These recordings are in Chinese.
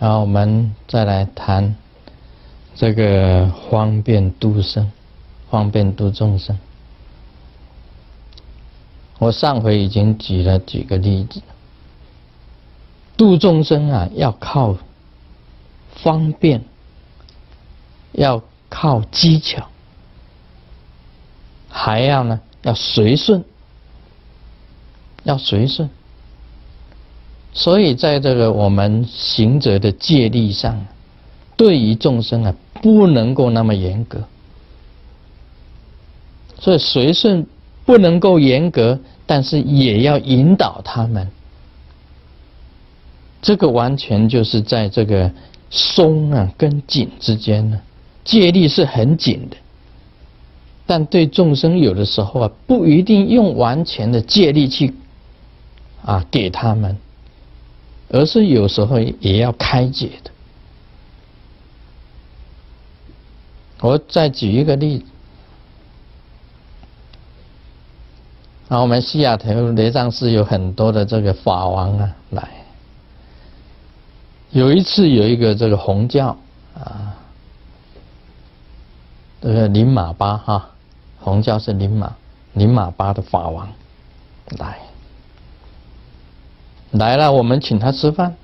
然后我们再来谈这个方便度生，方便度众生。我上回已经举了几个例子，度众生啊，要靠方便，要靠技巧，还要呢，要随顺，要随顺。所以，在这个我们行者的戒律上，对于众生啊，不能够那么严格。所以随顺不能够严格，但是也要引导他们。这个完全就是在这个松啊跟紧之间呢，戒力是很紧的，但对众生有的时候啊，不一定用完全的戒力去啊给他们。而是有时候也要开解的。我再举一个例子，啊，我们西雅图雷藏寺有很多的这个法王啊来。有一次有一个这个红教啊，这个林马巴哈，红教是林马林马巴的法王来。来了，我们请他吃饭。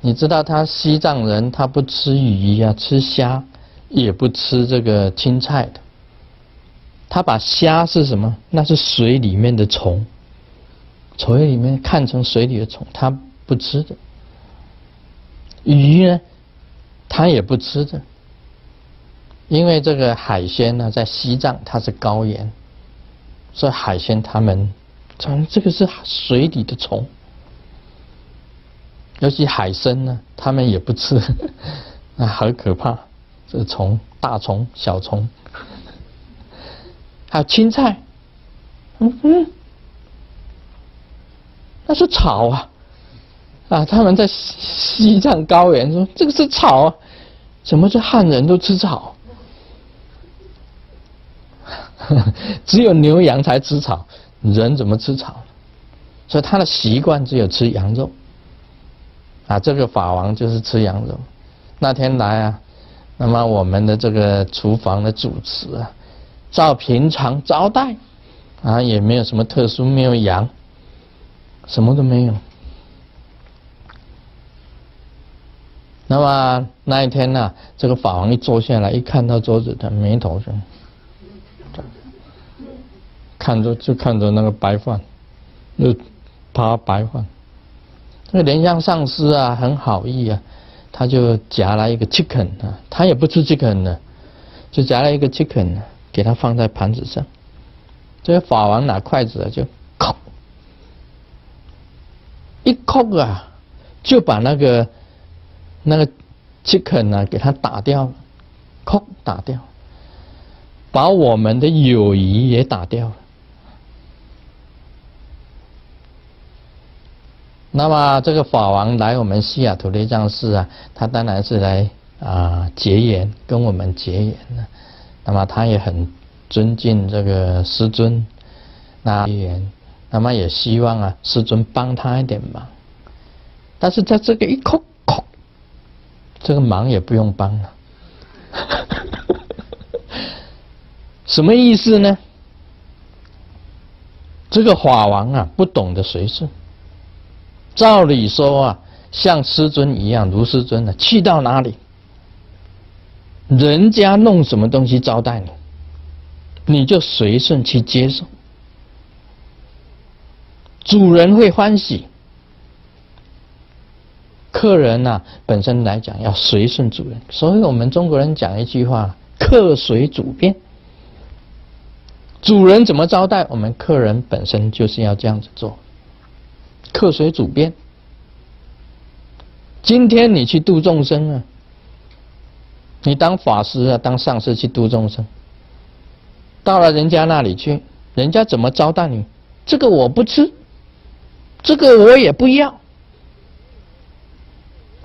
你知道，他西藏人，他不吃鱼呀，吃虾，也不吃这个青菜的。他把虾是什么？那是水里面的虫，虫里面看成水里的虫，他不吃的。鱼呢，他也不吃的，因为这个海鲜呢，在西藏它是高盐，所以海鲜他们。虫，这个是水里的虫，尤其海参呢，他们也不吃，啊，很可怕，这虫，大虫，小虫，还有青菜，嗯嗯，那是草啊，啊，他们在西藏高原说，这个是草啊，怎么这汉人都吃草？只有牛羊才吃草。人怎么吃草？所以他的习惯只有吃羊肉。啊，这个法王就是吃羊肉。那天来啊，那么我们的这个厨房的主持啊，照平常招待，啊也没有什么特殊，没有羊，什么都没有。那么那一天呢，这个法王一坐下来，一看到桌子，他眉头深。看着就看着那个白饭，就扒白饭。那个莲香上师啊，很好意啊，他就夹了一个 chicken 啊，他也不吃 chicken 的，就夹了一个 chicken 给他放在盘子上。这个法王拿筷子啊，就，一扣啊，就把那个那个 chicken 啊给他打掉了，扣打掉，把我们的友谊也打掉了。那么这个法王来我们西雅图的藏寺啊，他当然是来啊结缘，跟我们结缘呢。那么他也很尊敬这个师尊，那结缘，那么也希望啊师尊帮他一点忙。但是在这个一扣扣，这个忙也不用帮了。什么意思呢？这个法王啊，不懂得随顺。照理说啊，像师尊一样，如师尊的，去到哪里，人家弄什么东西招待你，你就随顺去接受。主人会欢喜，客人呢，本身来讲要随顺主人。所以我们中国人讲一句话：客随主便。主人怎么招待我们，客人本身就是要这样子做。客随主便。今天你去度众生啊，你当法师啊，当上师去度众生。到了人家那里去，人家怎么招待你？这个我不吃，这个我也不要，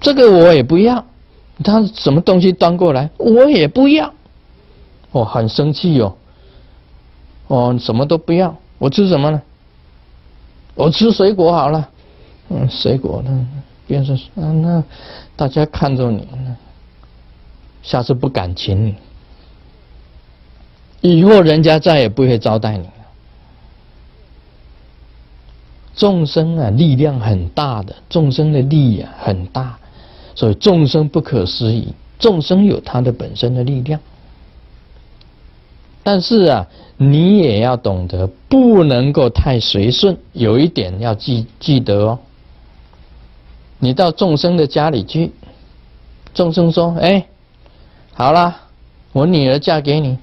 这个我也不要。他什么东西端过来，我也不要。我很生气哦，哦，什么都不要，我吃什么呢？我吃水果好了，嗯，水果呢？别人说，嗯，那大家看着你，下次不敢请你，以后人家再也不会招待你了。众生啊，力量很大的，众生的力啊很大，所以众生不可思议，众生有他的本身的力量。但是啊，你也要懂得不能够太随顺，有一点要记记得哦。你到众生的家里去，众生说：“哎，好啦，我女儿嫁给你，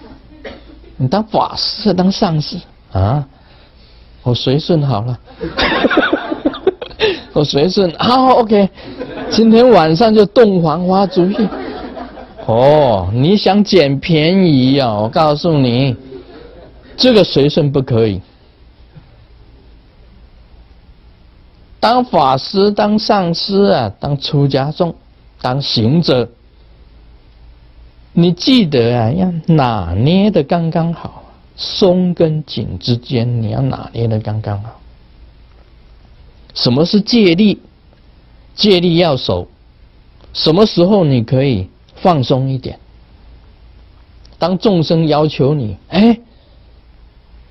你当法师当上司啊，我随顺好了，我随顺好 OK，今天晚上就洞房花烛夜。”哦，你想捡便宜哦？我告诉你，这个随顺不可以。当法师、当上师啊，当出家众、当行者，你记得啊，要拿捏的刚刚好，松跟紧之间，你要拿捏的刚刚好。什么是借力？借力要守，什么时候你可以？放松一点。当众生要求你，哎，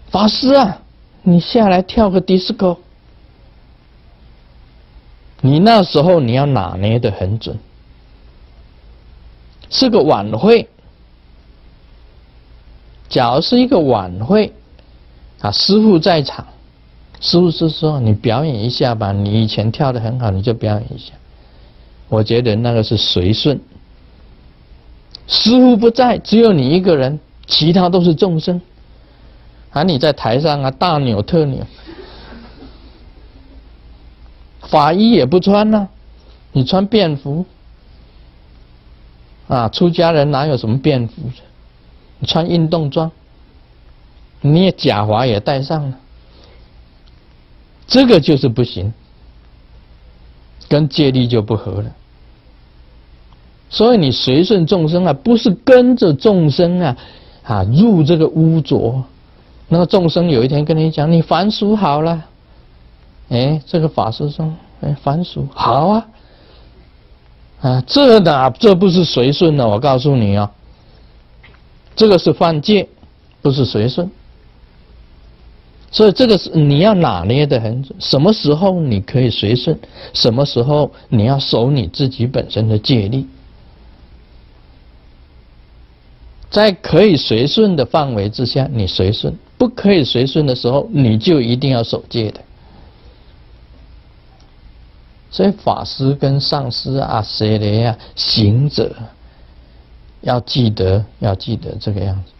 法师啊，你下来跳个迪斯科。你那时候你要拿捏的很准。是个晚会，假如是一个晚会，啊，师傅在场，师傅是说你表演一下吧，你以前跳的很好，你就表演一下。我觉得那个是随顺。师傅不在，只有你一个人，其他都是众生。而你在台上啊，大扭特扭，法衣也不穿呢，你穿便服。啊，出家人哪有什么便服？穿运动装，你也假滑也戴上了，这个就是不行，跟戒律就不合了。所以你随顺众生啊，不是跟着众生啊，啊入这个污浊。那个众生有一天跟你讲，你凡俗好了，哎，这个法师说，哎，凡俗好啊，啊，这哪这不是随顺呢？我告诉你啊，这个是犯戒，不是随顺。所以这个是你要拿捏的很，什么时候你可以随顺，什么时候你要守你自己本身的戒律。在可以随顺的范围之下，你随顺；不可以随顺的时候，你就一定要守戒的。所以法师跟上师啊、谁的呀、行者，要记得，要记得这个样子。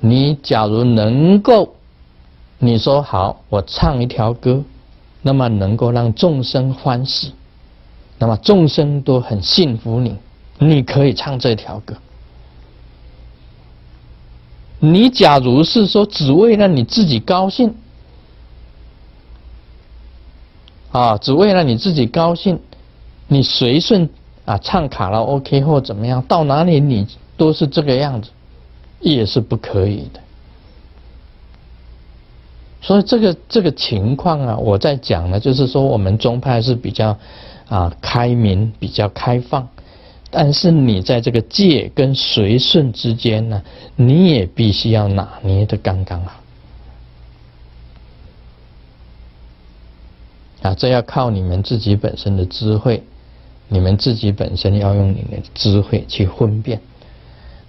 你假如能够，你说好，我唱一条歌，那么能够让众生欢喜，那么众生都很信服你，你可以唱这条歌。你假如是说只为了你自己高兴，啊，只为了你自己高兴，你随顺啊，唱卡拉 OK 或怎么样，到哪里你都是这个样子，也是不可以的。所以这个这个情况啊，我在讲呢，就是说我们宗派是比较啊开明，比较开放。但是你在这个戒跟随顺之间呢，你也必须要拿捏的刚刚啊！啊，这要靠你们自己本身的智慧，你们自己本身要用你的智慧去分辨，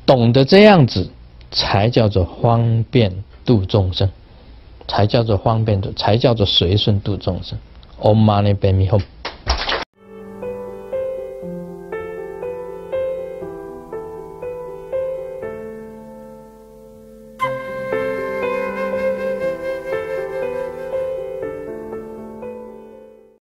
懂得这样子，才叫做方便度众生，才叫做方便度，才叫做随顺度众生。Om mani padme hum。